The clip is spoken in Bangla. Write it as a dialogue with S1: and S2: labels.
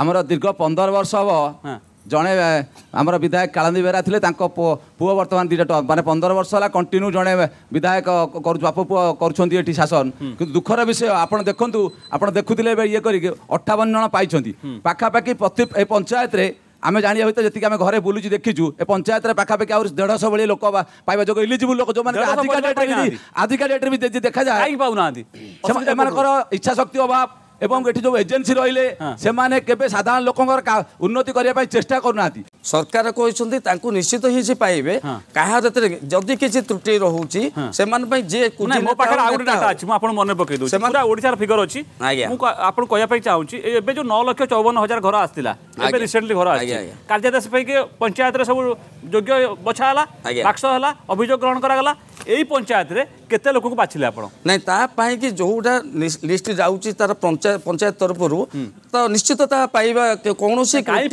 S1: ଆମର ଦୀର୍ଘ ପନ୍ଦର ବର୍ଷ ହେବ ଜଣେ ଆମର ବିଧାୟକ କାଳନ୍ଦୀ ବେହେରା ଥିଲେ ତାଙ୍କ ପୁଅ ବର୍ତ୍ତମାନ ଦୁଇଟା ମାନେ ପନ୍ଦର ବର୍ଷ ହେଲା କଣ୍ଟିନ୍ୟୁ ଜଣେ ବିଧାୟକ କରୁଛୁ ବାପ ପୁଅ କରୁଛନ୍ତି ଏଠି ଶାସନ କିନ୍ତୁ ଦୁଃଖର ବିଷୟ ଆପଣ ଦେଖନ୍ତୁ ଆପଣ ଦେଖୁଥିଲେ ଏବେ ଇଏ କରିକି ଅଠାବନ ଜଣ ପାଇଛନ୍ତି ପାଖାପାଖି ପ୍ରତି ଏ ପଞ୍ଚାୟତରେ ଆମେ ଜାଣିବା ଭିତରେ ଯେତିକି ଆମେ ଘରେ ବୁଲୁଛି ଦେଖିଛୁ ଏ ପଞ୍ଚାୟତରେ ପାଖାପାଖି ଆହୁରି ଦେଢ଼ଶହ ଭଳି ଲୋକ ପାଇବା ଯୋଗ ଇଲିଜିବୁଲ ଲୋକ ଯେଉଁମାନେ ଆଜିକା ଡେଟ୍ରେ ବି ଆଜିକା ଡେଟ୍ରେ ବି ଦେଖାଯାଏ ପାଉନାହାନ୍ତି ଏମାନଙ୍କର ଇଚ୍ଛା ଶକ୍ତି ଅଭାବ এবং এটি যে এজেন্সি রহলে সে
S2: সাধারণ লোকর উন্নতি করা চেষ্টা করু না সরকার কিন্তু তাঁকু নিশ্চিত হিসি পাইবে হ্যাঁ। কাহা যেতে যদি কিছু ত্রুটি রহুছি সে যে মো পাখে আউ ডাটা আছে
S3: মু মনে পকাই দউছি পুরা ওড়িশার ফিগর আছে মু আপন কয়া যে 9 লক্ষ 54 হাজার ঘর আসতিলা এবে রিসেন্টলি ঘর আসছে কার্যাদেশ পাই কে সব যোগ্য বছা হল বাক্স হল অভিযোগ গ্রহণ করা গলা এই পঞ্চায়েতরে কত লোক বাছিলে আপনার না তা
S2: পাই কি যোটা লিস্ট যাউছি তার পঞ্চায়েত তরফর তো নিশ্চিত তা পাইবা কোনসি